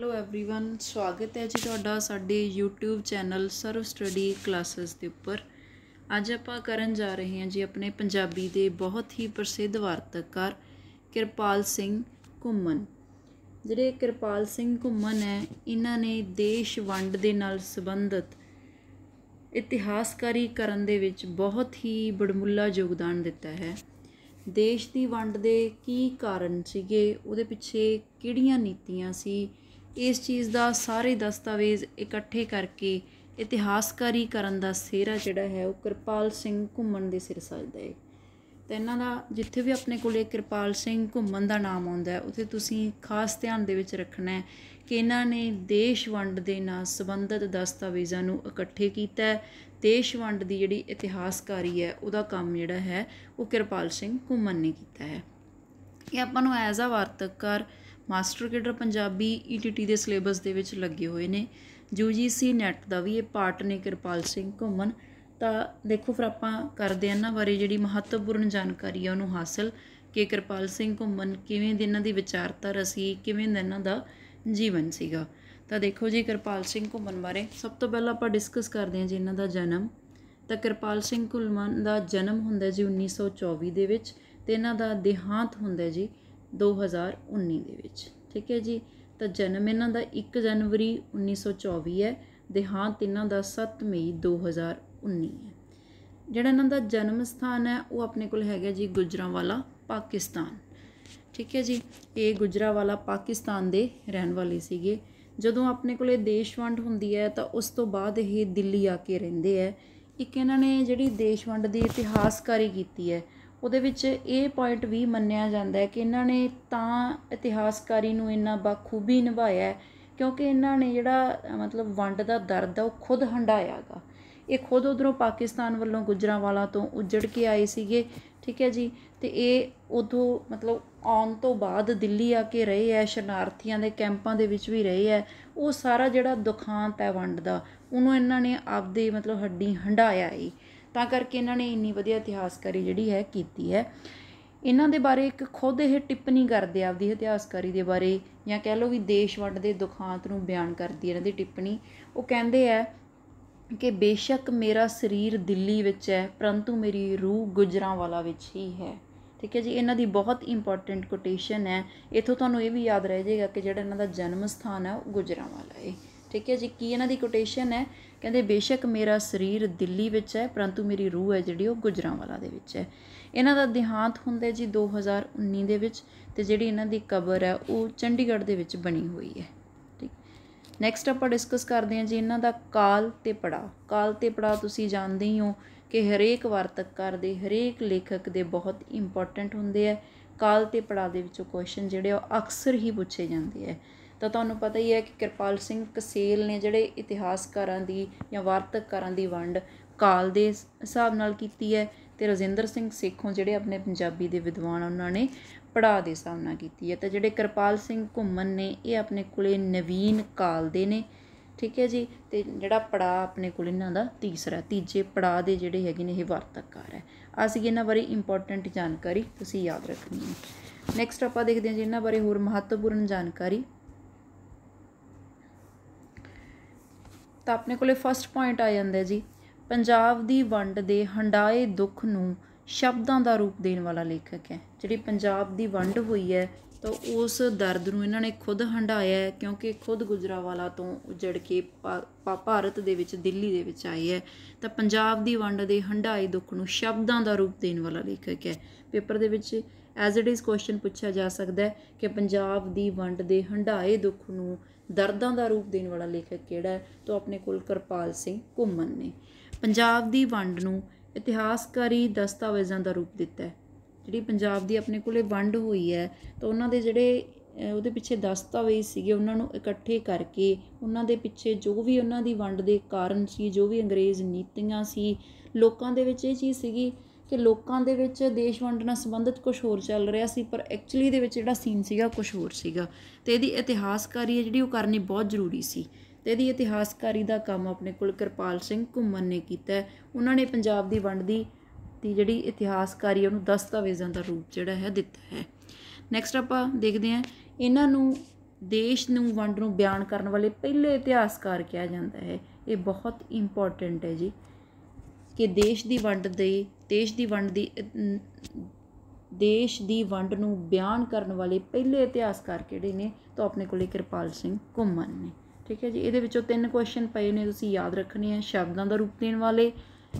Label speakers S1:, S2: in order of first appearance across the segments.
S1: hello everyone ਸਵਾਗਤ ਹੈ ਜੀ ਤੁਹਾਡਾ ਸਾਡੇ YouTube channel Sarv study classes ਦੇ ਉੱਪਰ ਅੱਜ ਆਪਾਂ ਕਰਨ ਜਾ ਰਹੇ ਹਾਂ ਜੀ ਆਪਣੇ ਪੰਜਾਬੀ ਦੇ ਬਹੁਤ ਹੀ ਪ੍ਰਸਿੱਧ ਵਾਰਤਕਕਾਰ ਕਿਰਪਾਲ ਸਿੰਘ ਘੁੰਮਣ ਜਿਹੜੇ ਕਿਰਪਾਲ ਸਿੰਘ ਘੁੰਮਣ ਹੈ ਇਹਨਾਂ ਨੇ ਦੇਸ਼ ਵੰਡ ਦੇ ਨਾਲ ਸੰਬੰਧਿਤ ਇਤਿਹਾਸਕਾਰੀ ਕਰਨ ਦੇ ਵਿੱਚ ਬਹੁਤ ਹੀ ਬੜਮੁੱਲਾ ਯੋਗਦਾਨ ਦਿੱਤਾ ਹੈ ਦੇਸ਼ ਦੀ ਵੰਡ ਦੇ ਕੀ ਕਾਰਨ ਸੀਗੇ ਉਹਦੇ ਪਿੱਛੇ ਕਿਹੜੀਆਂ ਨੀਤੀਆਂ ਸੀ ਇਸ ਚੀਜ਼ ਦਾ ਸਾਰੇ ਦਸਤਾਵੇਜ਼ ਇਕੱਠੇ ਕਰਕੇ ਇਤਿਹਾਸਕਾਰੀ ਕਰਨ ਦਾ ਸਿਹਰਾ ਜਿਹੜਾ ਹੈ ਉਹ ਕਿਰਪਾਲ ਸਿੰਘ ਘੁੰਮਣ ਦੇ ਸਿਰ ਸਜਦਾ ਹੈ ਤੇ ਇਹਨਾਂ ਦਾ ਜਿੱਥੇ ਵੀ ਆਪਣੇ ਕੋਲੇ ਕਿਰਪਾਲ ਸਿੰਘ ਘੁੰਮਣ ਦਾ ਨਾਮ ਆਉਂਦਾ ਹੈ ਉੱਥੇ ਤੁਸੀਂ ਖਾਸ ਧਿਆਨ ਦੇ ਵਿੱਚ ਰੱਖਣਾ ਹੈ ਕਿ ਇਹਨਾਂ ਨੇ ਦੇਸ਼ ਵੰਡ ਦੇ ਨਾਲ ਸੰਬੰਧਿਤ ਦਸਤਾਵੇਜ਼ਾਂ ਨੂੰ ਇਕੱਠੇ ਕੀਤਾ ਹੈ ਦੇਸ਼ ਵੰਡ ਦੀ ਜਿਹੜੀ ਇਤਿਹਾਸਕਾਰੀ ਹੈ ਉਹਦਾ ਕੰਮ ਜਿਹੜਾ ਹੈ ਉਹ ਕਿਰਪਾਲ ਸਿੰਘ ਘੁੰਮਣ ਨੇ ਕੀਤਾ ਹੈ ਇਹ ਆਪਾਂ ਨੂੰ ਐਜ਼ ਅ ਵਾਰਤਕਕਾਰ master cadre Punjabi ETT e ਦੇ ਸਿਲੇਬਸ ਦੇ ਵਿੱਚ ਲੱਗੇ ਹੋਏ ਨੇ ਯੂਜੀਸੀ ਨੈਟ ਦਾ ਵੀ ਇਹ ਪਾਰਟ ਨੇ ਕਿਰਪਾਲ ਸਿੰਘ ਘੁੰਮਣ ਤਾਂ ਦੇਖੋ ਫਿਰ ਆਪਾਂ ਕਰਦੇ ਹਾਂ ਨਾ ਬਾਰੇ ਜਿਹੜੀ ਮਹੱਤਵਪੂਰਨ ਜਾਣਕਾਰੀ ਆ ਉਹਨੂੰ ਹਾਸਲ ਕਿ ਕਿਰਪਾਲ ਸਿੰਘ ਘੁੰਮਣ ਕਿਵੇਂ ਦੇ ਇਹਨਾਂ ਦੀ ਵਿਚਾਰਤਾ ਰਸੀ ਕਿਵੇਂ ਦੇ ਇਹਨਾਂ ਦਾ ਜੀਵਨ ਸੀਗਾ ਤਾਂ ਦੇਖੋ ਜੀ ਕਿਰਪਾਲ ਸਿੰਘ ਘੁੰਮਣ ਬਾਰੇ ਸਭ ਤੋਂ ਪਹਿਲਾਂ ਆਪਾਂ ਡਿਸਕਸ ਕਰਦੇ ਹਾਂ ਜੀ ਇਹਨਾਂ ਦਾ ਜਨਮ ਤਾਂ ਕਿਰਪਾਲ ਸਿੰਘ ਘੁੰਮਣ ਦਾ ਜਨਮ ਹੁੰਦਾ ਜੀ 1924 ਦੇ ਵਿੱਚ ਤੇ ਇਹਨਾਂ ਦਾ ਦੇਹਾਂਤ ਹੁੰਦਾ ਜੀ 2019 ਦੇ ਵਿੱਚ ਠੀਕ ਹੈ ਜੀ ਤਾਂ ਜਨਮ ਇਹਨਾਂ ਦਾ 1 ਜਨਵਰੀ 1924 ਹੈ ਦੇਹਾਂਤ ਇਹਨਾਂ ਦਾ 7 ਮਈ 2019 ਹੈ ਜਿਹੜਾ ਇਹਨਾਂ ਦਾ ਜਨਮ ਸਥਾਨ ਹੈ ਉਹ ਆਪਣੇ ਕੋਲ ਹੈਗਾ ਜੀ ਗੁਜਰਾਵਾਲਾ ਪਾਕਿਸਤਾਨ ਠੀਕ ਹੈ ਜੀ ਇਹ ਗੁਜਰਾਵਾਲਾ ਪਾਕਿਸਤਾਨ ਦੇ ਰਹਿਣ ਵਾਲੇ ਸੀਗੇ ਜਦੋਂ ਆਪਣੇ ਕੋਲੇ ਦੇਸ਼ ਵੰਡ ਹੁੰਦੀ ਹੈ ਤਾਂ ਉਸ ਤੋਂ ਬਾਅਦ ਇਹ ਦਿੱਲੀ ਆ ਕੇ ਰਹਿੰਦੇ ਹੈ ਇੱਕ ਇਹਨਾਂ ਨੇ ਜਿਹੜੀ ਦੇਸ਼ ਵੰਡ ਦੀ ਇਤਿਹਾਸਕਾਰੀ ਕੀਤੀ ਹੈ ਉਹਦੇ ਵਿੱਚ ਇਹ ਪੁਆਇੰਟ ਵੀ ਮੰਨਿਆ ਜਾਂਦਾ ਹੈ ਕਿ ਇਹਨਾਂ ਨੇ ਤਾਂ ਇਤਿਹਾਸਕਾਰੀ ਨੂੰ ਇੰਨਾ ਬਖੂਬੀ ਨਿਭਾਇਆ ਕਿਉਂਕਿ ਇਹਨਾਂ ਨੇ ਜਿਹੜਾ ਮਤਲਬ ਵੰਡ ਦਾ ਦਰਦ ਆ ਉਹ ਖੁਦ ਹੰਡਾਇਆਗਾ ਇਹ ਖੁਦ ਉਧਰੋਂ ਪਾਕਿਸਤਾਨ ਵੱਲੋਂ ਗੁਜਰਾਵਾਲਾ ਤੋਂ ਉੱਜੜ ਕੇ ਆਏ ਸੀਗੇ ਠੀਕ ਹੈ ਜੀ ਤੇ ਇਹ ਉਦੋਂ ਮਤਲਬ ਆਉਣ ਤੋਂ ਬਾਅਦ ਦਿੱਲੀ ਆ ਕੇ ਰਹੇ ਐ ਸ਼ਰਨਾਰਥੀਆਂ ਦੇ ਕੈਂਪਾਂ ਦੇ ਵਿੱਚ ਵੀ ਰਹੇ ਐ ਉਹ ਸਾਰਾ ਜਿਹੜਾ ਦੁਖਾਂਤ ਹੈ ਵੰਡ ਦਾ ਉਹਨੂੰ ਇਹਨਾਂ ਨੇ ਆਪਦੇ ਮਤਲਬ ਹੱਡੀ ਹੰਡਾਇਆ ਈ ਤਾਂ ਕਰਕੇ ਇਹਨਾਂ ਨੇ ਇੰਨੀ ਵਧੀਆ ਇਤਿਹਾਸਕਾਰੀ ਜਿਹੜੀ ਹੈ ਕੀਤੀ ਹੈ ਇਹਨਾਂ ਦੇ ਬਾਰੇ ਇੱਕ ਖੁਦ ਇਹ ਟਿੱਪਣੀ ਕਰਦੇ ਆਪਦੀ ਇਤਿਹਾਸਕਾਰੀ ਦੇ ਬਾਰੇ ਜਾਂ ਕਹਿ ਲਓ ਵੀ ਦੇਸ਼ ਵੰਡ ਦੇ ਦੁਖਾਂਤ ਨੂੰ ਬਿਆਨ ਕਰਦੀ ਇਹਨਾਂ ਦੀ ਟਿੱਪਣੀ ਉਹ ਕਹਿੰਦੇ ਆ ਕਿ ਬੇਸ਼ੱਕ ਮੇਰਾ ਸਰੀਰ ਦਿੱਲੀ ਵਿੱਚ ਹੈ ਪਰੰਤੂ ਮੇਰੀ ਰੂਹ ਗੁਜਰਾਵਾਲਾ ਵਿੱਚ ਹੀ ਹੈ ਠੀਕ ਹੈ ਜੀ ਇਹਨਾਂ ਦੀ ਬਹੁਤ ਇੰਪੋਰਟੈਂਟ ਕੋਟੇਸ਼ਨ ਹੈ ਇਥੋਂ ਤੁਹਾਨੂੰ ਇਹ ਵੀ ਯਾਦ ਰਹਿ ਜਾਏਗਾ ਕਿ ਜਿਹੜਾ ਇਹਨਾਂ ਦਾ ਜਨਮ ਸਥਾਨ ਹੈ ਉਹ ਗੁਜਰਾਵਾਲਾ ਹੈ ਠੀਕ ਹੈ ਜੀ ਕੀ ਇਹਨਾਂ ਦੀ ਕੋਟੇਸ਼ਨ ਹੈ ਕਹਿੰਦੇ ਬੇਸ਼ੱਕ ਮੇਰਾ ਸਰੀਰ ਦਿੱਲੀ ਵਿੱਚ ਹੈ ਪਰੰਤੂ ਮੇਰੀ ਰੂਹ ਹੈ ਜਿਹੜੀ ਉਹ ਗੁਜਰਾਂਵਾਲਾ ਦੇ ਵਿੱਚ ਹੈ ਇਹਨਾਂ ਦਾ ਦਿਹਾਂਤ ਹੁੰਦਾ ਜੀ 2019 ਦੇ ਵਿੱਚ ਤੇ ਜਿਹੜੀ ਇਹਨਾਂ ਦੀ ਕਬਰ ਹੈ ਉਹ ਚੰਡੀਗੜ੍ਹ ਦੇ ਵਿੱਚ ਬਣੀ ਹੋਈ ਹੈ ਠੀਕ ਨੈਕਸਟ ਆਪਾਂ ਡਿਸਕਸ ਕਰਦੇ ਹਾਂ ਜੀ ਇਹਨਾਂ ਦਾ ਕਾਲ ਤੇ ਪੜਾ ਕਾਲ ਤੇ ਪੜਾ ਤੁਸੀਂ ਜਾਣਦੇ ਹੀ ਹੋ ਕਿ ਹਰੇਕ ਵਾਰਤਕਕਾਰ ਦੇ ਹਰੇਕ ਲੇਖਕ ਦੇ ਬਹੁਤ ਇੰਪੋਰਟੈਂਟ ਹੁੰਦੇ ਆ ਕਾਲ ਤੇ ਪੜਾ ਦੇ ਵਿੱਚੋਂ ਕੁਐਸਚਨ ਜਿਹੜੇ ਉਹ ਅਕਸਰ ਹੀ ਪੁੱਛੇ ਜਾਂਦੇ ਆ ਤਾਂ ਤੁਹਾਨੂੰ ਪਤਾ ਹੀ ਹੈ ਕਿ ਕਿਰਪਾਲ ਸਿੰਘ ਕਸੇਲ ਨੇ ਜਿਹੜੇ ਇਤਿਹਾਸਕਾਰਾਂ ਦੀ ਜਾਂ ਵਾਰਤਕਾਰਾਂ ਦੀ ਵੰਡ ਕਾਲ ਦੇ ਹਿਸਾਬ ਨਾਲ ਕੀਤੀ ਹੈ ਤੇ ਰਜਿੰਦਰ ਸਿੰਘ ਸੇਖੋਂ ਜਿਹੜੇ ਆਪਣੇ ਪੰਜਾਬੀ ਦੇ ਵਿਦਵਾਨ ਉਹਨਾਂ ਨੇ ਪੜਾ ਦੇ ਹਿਸਾਬ ਨਾਲ ਕੀਤੀ ਹੈ ਤਾਂ ਜਿਹੜੇ ਕਿਰਪਾਲ ਸਿੰਘ ਘੁੰਮਣ ਨੇ ਇਹ ਆਪਣੇ ਕੋਲੇ ਨਵੀਨ ਕਾਲ ਦੇ ਨੇ ਠੀਕ ਹੈ ਜੀ ਤੇ ਜਿਹੜਾ ਪੜਾ ਆਪਣੇ ਕੋਲ ਇਹਨਾਂ ਦਾ ਤੀਸਰਾ ਤੀਜੇ ਪੜਾ ਦੇ ਜਿਹੜੇ ਹੈਗੇ ਨੇ ਇਹ ਵਾਰਤਕਕਾਰ ਹੈ ਆ ਸੀ ਇਹਨਾਂ ਬਾਰੇ ਇੰਪੋਰਟੈਂਟ ਜਾਣਕਾਰੀ ਤੁਸੀਂ ਯਾਦ ਰੱਖਣੀ ਹੈ ਨੈਕਸਟ ਆਪਾਂ ਦੇਖਦੇ ਹਾਂ ਜੀ ਇਹਨਾਂ ਬਾਰੇ ਹੋਰ ਮਹੱਤਵਪੂਰਨ ਜਾਣਕਾਰੀ ਤਾਂ ਆਪਣੇ ਕੋਲੇ ਫਸਟ ਪੁਆਇੰਟ ਆ ਜਾਂਦਾ ਜੀ ਪੰਜਾਬ ਦੀ ਵੰਡ ਦੇ ਹੰਡਾਏ ਦੁੱਖ ਨੂੰ ਸ਼ਬਦਾਂ ਦਾ ਰੂਪ ਦੇਣ ਵਾਲਾ ਲੇਖਕ ਹੈ ਜਿਹੜੀ ਪੰਜਾਬ ਦੀ ਵੰਡ ਹੋਈ ਹੈ ਤਾਂ ਉਸ ਦਰਦ ਨੂੰ ਇਹਨਾਂ ਨੇ ਖੁਦ ਹੰਡਾਇਆ ਕਿਉਂਕਿ ਖੁਦ ਗੁਜਰਾਵਾਲਾ ਤੋਂ ਉਜੜ ਕੇ ਭਾਰਤ ਦੇ ਵਿੱਚ ਦਿੱਲੀ ਦੇ ਵਿੱਚ ਆਈ ਹੈ ਤਾਂ ਪੰਜਾਬ ਦੀ ਵੰਡ ਦੇ ਹੰਡਾਏ ਦੁੱਖ ਨੂੰ ਸ਼ਬਦਾਂ ਦਾ ਰੂਪ ਦੇਣ ਵਾਲਾ ਲੇਖਕ ਹੈ ਪੇਪਰ ਦੇ ਵਿੱਚ ਐਜ਼ ਇਟ ਇਜ਼ ਕੁਐਸਚਨ ਪੁੱਛਿਆ ਜਾ ਸਕਦਾ ਹੈ ਕਿ ਪੰਜਾਬ ਦੀ ਵੰਡ ਦੇ ਹੰਡਾਏ ਦੁੱਖ ਨੂੰ ਦਰਦਾਂ ਦਾ ਰੂਪ ਦੇਣ ਵਾਲਾ ਲੇਖਕ ਕਿਹੜਾ ਹੈ ਤਾਂ ਆਪਣੇ ਕੋਲ ਕਰਪਾਲ ਸਿੰਘ ਘੁੰਮਣ ਨੇ ਪੰਜਾਬ ਦੀ ਵੰਡ ਨੂੰ ਇਤਿਹਾਸਕਾਰੀ ਦਸਤਾਵੇਜ਼ਾਂ ਦਾ ਰੂਪ ਦਿੱਤਾ ਹੈ ਜਿਹੜੀ ਪੰਜਾਬ ਦੀ ਆਪਣੇ ਕੋਲੇ ਵੰਡ ਹੋਈ ਹੈ ਤਾਂ ਉਹਨਾਂ ਦੇ ਜਿਹੜੇ ਉਹਦੇ ਪਿੱਛੇ ਦਸਤਾਵੇਜ਼ ਸੀਗੇ ਉਹਨਾਂ ਨੂੰ ਇਕੱਠੇ ਕਰਕੇ ਉਹਨਾਂ ਦੇ ਪਿੱਛੇ ਜੋ ਵੀ ਉਹਨਾਂ ਦੀ ਵੰਡ ਦੇ ਕਾਰਨ ਸੀ ਜੋ ਵੀ ਅੰਗਰੇਜ਼ ਨੀਤੀਆਂ ਸੀ ਲੋਕਾਂ ਦੇ ਵਿੱਚ ਇਹ ਚੀਜ਼ ਸੀਗੀ ਕਿ ਲੋਕਾਂ ਦੇ ਵਿੱਚ ਦੇਸ਼ ਵੰਡ ਨਾਲ ਸੰਬੰਧਿਤ ਕੁਝ ਹੋਰ ਚੱਲ ਰਿਹਾ ਸੀ ਪਰ ਐਕਚੁਅਲੀ ਦੇ ਵਿੱਚ ਜਿਹੜਾ ਸੀਨ ਸੀਗਾ ਕੁਝ ਹੋਰ ਸੀਗਾ ਤੇ ਇਹਦੀ ਇਤਿਹਾਸਕਾਰੀ ਹੈ ਜਿਹੜੀ ਉਹ ਕਰਨੀ ਬਹੁਤ ਜ਼ਰੂਰੀ ਸੀ ਤੇ ਇਹਦੀ ਇਤਿਹਾਸਕਾਰੀ ਦਾ ਕੰਮ ਆਪਣੇ ਕੋਲ ਕਿਰਪਾਲ ਸਿੰਘ ਘੁੰਮਣ ਨੇ ਕੀਤਾ ਉਹਨਾਂ ਨੇ ਪੰਜਾਬ ਦੀ ਵੰਡ ਦੀ ਦੀ ਜਿਹੜੀ ਇਤਿਹਾਸਕਾਰੀ ਉਹਨੂੰ ਦਸਤਾਵੇਜ਼ਾਂ ਦਾ ਰੂਪ ਜਿਹੜਾ ਹੈ ਦਿੱਤਾ ਹੈ ਨੈਕਸਟ ਆਪਾਂ ਦੇਖਦੇ ਹਾਂ ਇਹਨਾਂ ਨੂੰ ਦੇਸ਼ ਨੂੰ ਵੰਡ ਨੂੰ ਬਿਆਨ ਕਰਨ ਵਾਲੇ ਪਹਿਲੇ ਇਤਿਹਾਸਕਾਰ ਕਿਹਾ ਜਾਂਦਾ ਹੈ ਇਹ ਬਹੁਤ ਇੰਪੋਰਟੈਂਟ ਹੈ ਜੀ ਕਿ ਦੇਸ਼ ਦੀ ਵੰਡ ਦੇ ਦੇਸ਼ ਦੀ ਵੰਡ ਦੀ ਦੇਸ਼ ਦੀ ਵੰਡ ਨੂੰ ਬਿਆਨ ਕਰਨ ਵਾਲੇ ਪਹਿਲੇ ਇਤਿਹਾਸਕਾਰ ਕਿਹੜੇ ਨੇ ਤਾਂ ਆਪਣੇ ਕੋਲੇ ਕਿਰਪਾਲ ਸਿੰਘ ਘੁੰਮਣ ਨੇ ਠੀਕ ਹੈ ਜੀ ਇਹਦੇ ਵਿੱਚੋਂ ਤਿੰਨ ਕੁਐਸਚਨ ਪਏ ਨੇ ਤੁਸੀਂ ਯਾਦ ਰੱਖਣੇ ਆ ਸ਼ਬਦਾਂ ਦਾ ਰੂਪ ਦੇਣ ਵਾਲੇ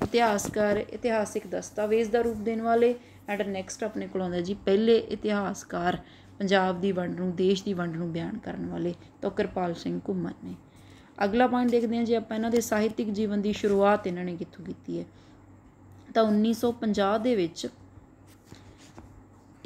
S1: ਇਤਿਹਾਸਕਾਰ ਇਤਿਹਾਸਿਕ ਦਸਤਾਵੇਜ਼ ਦਾ ਰੂਪ ਦੇਣ ਵਾਲੇ ਐਂਡ ਨੈਕਸਟ ਆਪਣੇ ਕੋਲ ਆਉਂਦਾ ਜੀ ਪਹਿਲੇ ਇਤਿਹਾਸਕਾਰ ਪੰਜਾਬ ਦੀ ਵੰਡ ਨੂੰ ਦੇਸ਼ ਦੀ ਵੰਡ ਨੂੰ ਬਿਆਨ ਕਰਨ ਵਾਲੇ ਤਾਂ ਕਿਰਪਾਲ ਸਿੰਘ ਘੁੰਮਣ ਨੇ ਅਗਲਾ ਪੁਆਇੰਟ ਦੇਖਦੇ ਹਾਂ ਜੀ ਆਪਾਂ ਇਹਨਾਂ ਦੇ ਸਾਹਿਤਿਕ ਜੀਵਨ ਦੀ ਸ਼ੁਰੂਆਤ ਇਹਨਾਂ ਨੇ ਕਿੱਥੋਂ ਕੀਤੀ ਹੈ ਤਾਂ 1950 ਦੇ ਵਿੱਚ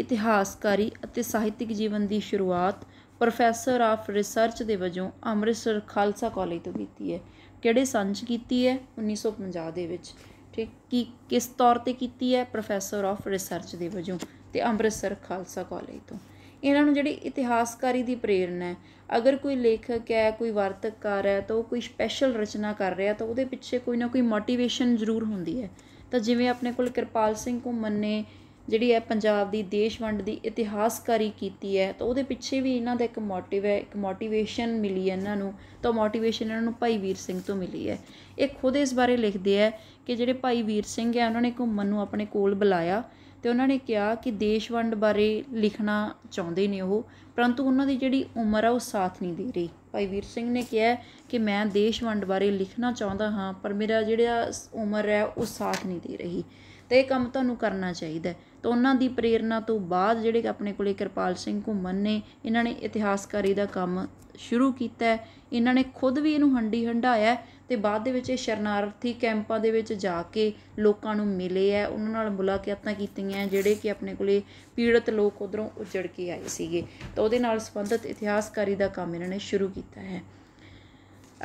S1: ਇਤਿਹਾਸਕਾਰੀ ਅਤੇ ਸਾਹਿਤਿਕ ਜੀਵਨ ਦੀ ਸ਼ੁਰੂਆਤ ਪ੍ਰੋਫੈਸਰ ਆਫ ਰਿਸਰਚ ਦੇ ਵਜੋਂ ਅੰਮ੍ਰਿਤਸਰ ਖਾਲਸਾ ਕਾਲਜ ਤੋਂ ਕੀਤੀ ਹੈ ਕਿਹੜੇ ਸੰਚ ਕੀਤੀ ਹੈ 1950 ਦੇ ਵਿੱਚ ਠੀਕ ਕੀ ਕਿਸ ਤੌਰ ਤੇ ਕੀਤੀ ਹੈ ਪ੍ਰੋਫੈਸਰ ਆਫ ਰਿਸਰਚ ਦੇ ਵਜੋਂ ਤੇ ਅੰਮ੍ਰਿਤਸਰ ਖਾਲਸਾ ਕਾਲਜ ਤੋਂ ਇਹਨਾਂ ਨੂੰ ਜਿਹੜੀ ਇਤਿਹਾਸਕਾਰੀ ਦੀ ਪ੍ਰੇਰਣਾ ਹੈ ਅਗਰ ਕੋਈ ਲੇਖਕ ਹੈ ਕੋਈ ਵਾਰਤਕਾਰ ਹੈ ਤਾਂ ਉਹ ਕੋਈ ਸਪੈਸ਼ਲ ਰਚਨਾ ਕਰ ਰਿਹਾ ਤਾਂ ਉਹਦੇ ਪਿੱਛੇ ਕੋਈ ਨਾ ਕੋਈ ਮੋਟੀਵੇਸ਼ਨ ਜ਼ਰੂਰ ਹੁੰਦੀ ਹੈ ਤਾਂ ਜਿਵੇਂ ਆਪਣੇ ਕੋਲ ਕਿਰਪਾਲ ਸਿੰਘ ਘੁੰਮਣ ਨੇ ਜਿਹੜੀ ਹੈ ਪੰਜਾਬ ਦੀ ਦੇਸ਼ ਵੰਡ ਦੀ ਇਤਿਹਾਸਕਾਰੀ ਕੀਤੀ ਹੈ ਤਾਂ ਉਹਦੇ ਪਿੱਛੇ ਵੀ ਇਹਨਾਂ ਦਾ ਇੱਕ ਮੋਟਿਵ ਹੈ ਇੱਕ ਮੋਟੀਵੇਸ਼ਨ ਮਿਲੀ ਹੈ ਇਹਨਾਂ ਨੂੰ ਤਾਂ ਮੋਟੀਵੇਸ਼ਨ ਇਹਨਾਂ ਨੂੰ ਭਾਈ ਵੀਰ ਸਿੰਘ ਤੋਂ ਮਿਲੀ ਹੈ ਇਹ ਖੁਦ ਇਸ ਬਾਰੇ ਲਿਖਦੇ ਹੈ ਕਿ ਜਿਹੜੇ ਭਾਈ ਵੀਰ ਸਿੰਘ ਹੈ ਉਹਨਾਂ ਨੇ ਘੁੰਮਣ ਨੂੰ ਆਪਣੇ ਕੋਲ ਬੁਲਾਇਆ ਤੇ ਉਹਨਾਂ ਨੇ ਕਿਹਾ ਕਿ ਦੇਸ਼ ਵੰਡ ਬਾਰੇ ਲਿਖਣਾ ਚਾਹੁੰਦੇ ਨੇ ਉਹ ਪਰੰਤੂ ਉਹਨਾਂ ਦੀ ਜਿਹੜੀ ਉਮਰ ਆ ਉਹ ਸਾਥ ਨਹੀਂ ਦੇ ਰਹੀ ਭਾਈ ਵੀਰ ਸਿੰਘ ਨੇ ਕਿਹਾ ਕਿ ਮੈਂ ਦੇਸ਼ ਵੰਡ ਬਾਰੇ ਲਿਖਣਾ ਚਾਹੁੰਦਾ ਹਾਂ ਪਰ ਮੇਰਾ ਜਿਹੜਾ ਉਮਰ ਹੈ ਉਹ ਸਾਥ ਨਹੀਂ ਦੇ ਰਹੀ ਤੇ ਇਹ ਕੰਮ ਤੁਹਾਨੂੰ ਕਰਨਾ ਚਾਹੀਦਾ ਤਾਂ ਉਹਨਾਂ ਦੀ ਪ੍ਰੇਰਣਾ ਤੋਂ ਬਾਅਦ ਜਿਹੜੇ ਆਪਣੇ ਕੋਲੇ ਕਿਰਪਾਲ ਸਿੰਘ ਘੁੰਮਣ ਨੇ ਇਹਨਾਂ ਨੇ ਇਤਿਹਾਸਕਾਰੀ ਦਾ ਕੰਮ ਸ਼ੁਰੂ ਕੀਤਾ ਇਹਨਾਂ ਨੇ ਖੁਦ ਵੀ ਇਹਨੂੰ ਹੰਡੀ ਹੰਡਾਇਆ ਤੇ ਬਾਅਦ ਦੇ ਵਿੱਚ ਇਹ ਸ਼ਰਨਾਰਥੀ ਕੈਂਪਾਂ ਦੇ ਵਿੱਚ ਜਾ ਕੇ ਲੋਕਾਂ ਨੂੰ ਮਿਲੇ ਹੈ ਉਹਨਾਂ ਨਾਲ ਮੁਲਾਕਾਤਾਂ ਕੀਤੀਆਂ ਜਿਹੜੇ ਕਿ ਆਪਣੇ ਕੋਲੇ ਪੀੜਤ ਲੋਕ ਉਧਰੋਂ ਉਜੜ ਕੇ ਆਏ ਸੀਗੇ ਤਾਂ ਉਹਦੇ ਨਾਲ ਸੰਬੰਧਿਤ ਇਤਿਹਾਸਕਾਰੀ ਦਾ ਕੰਮ ਇਹਨਾਂ ਨੇ ਸ਼ੁਰੂ ਕੀਤਾ ਹੈ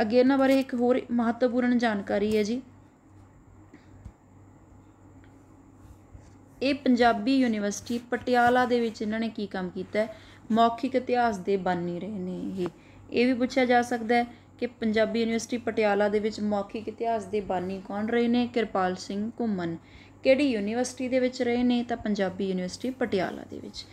S1: ਅੱਗੇ ਇਹਨਾਂ ਬਾਰੇ ਇੱਕ ਹੋਰ ਮਹੱਤਵਪੂਰਨ ਜਾਣਕਾਰੀ ਹੈ ਜੀ ਇਹ ਪੰਜਾਬੀ ਯੂਨੀਵਰਸਿਟੀ ਪਟਿਆਲਾ ਦੇ ਵਿੱਚ ਇਹਨਾਂ ਨੇ ਕੀ ਕੰਮ ਕੀਤਾ ਹੈ ਮੌਖਿਕ ਇਤਿਹਾਸ ਦੇ ਬਾਨੀ ਰਹੇ ਨੇ ਇਹ ਇਹ ਵੀ ਪੁੱਛਿਆ ਜਾ ਸਕਦਾ ਹੈ ਕਿ ਪੰਜਾਬੀ ਯੂਨੀਵਰਸਿਟੀ ਪਟਿਆਲਾ ਦੇ ਵਿੱਚ ਮੌਖਿਕ ਇਤਿਹਾਸ ਦੇ ਬਾਨੀ ਕੌਣ ਰਹੇ ਨੇ ਕਿਰਪਾਲ ਸਿੰਘ ਘੁੰਮਣ ਕਿਹੜੀ ਯੂਨੀਵਰਸਿਟੀ ਦੇ ਵਿੱਚ ਰਹੇ ਨੇ ਤਾਂ ਪੰਜਾਬੀ ਯੂਨੀਵਰਸਿਟੀ ਪਟਿਆਲਾ ਦੇ ਵਿੱਚ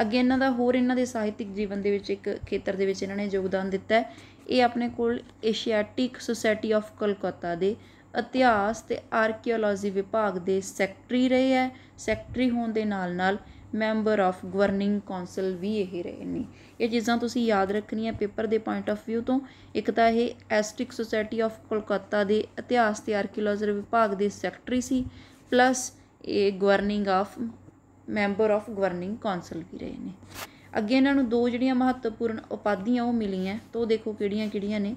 S1: ਅੱਗੇ ਇਹਨਾਂ ਦਾ ਹੋਰ ਇਹਨਾਂ ਦੇ ਸਾਹਿਤਿਕ ਜੀਵਨ ਦੇ ਵਿੱਚ ਇੱਕ ਖੇਤਰ ਦੇ ਵਿੱਚ ਇਹਨਾਂ ਨੇ ਯੋਗਦਾਨ ਦਿੱਤਾ ਹੈ ਇਹ ਆਪਣੇ ਕੋਲ ਏਸ਼ੀਆਟਿਕ ਸੁਸਾਇਟੀ ਆਫ ਕਲਕੱਤਾ ਦੇ ਇਤਿਹਾਸ ਤੇ ਆਰਕੀਓਲੋਜੀ ਵਿਭਾਗ ਦੇ ਸੈਕਟਰੀ ਰਹੇ ਹੈ ਸੈਕਟਰੀ ਹੋਣ ਦੇ ਨਾਲ-ਨਾਲ ਮੈਂਬਰ ਆਫ ਗਵਰਨਿੰਗ ਕਾਉਂਸਲ ਵੀ ਇਹ ਰਹੇ ਨੇ ਇਹ ਚੀਜ਼ਾਂ ਤੁਸੀਂ ਯਾਦ ਰੱਖਣੀਆਂ ਪੇਪਰ ਦੇ ਪੁਆਇੰਟ ਆਫ View ਤੋਂ ਇੱਕ ਤਾਂ ਇਹ ਐਸਟਿਕ ਸੁਸਾਇਟੀ ਆਫ ਕੋਲਕਾਤਾ ਦੇ ਇਤਿਹਾਸ ਤੇ ਆਰਕੀਓਲੋਜੀ ਵਿਭਾਗ ਦੇ ਸੈਕਟਰੀ ਸੀ ਪਲੱਸ ਇਹ governing of member of governing council ਵੀ ਰਹੇ ਨੇ ਅੱਗੇ ਇਹਨਾਂ ਨੂੰ ਦੋ ਜਿਹੜੀਆਂ ਮਹੱਤਵਪੂਰਨ ਉਪਾਧੀਆਂ ਉਹ ਮਿਲੀਆਂ ਤਾਂ ਉਹ ਦੇਖੋ ਕਿਹੜੀਆਂ-ਕਿਹੜੀਆਂ ਨੇ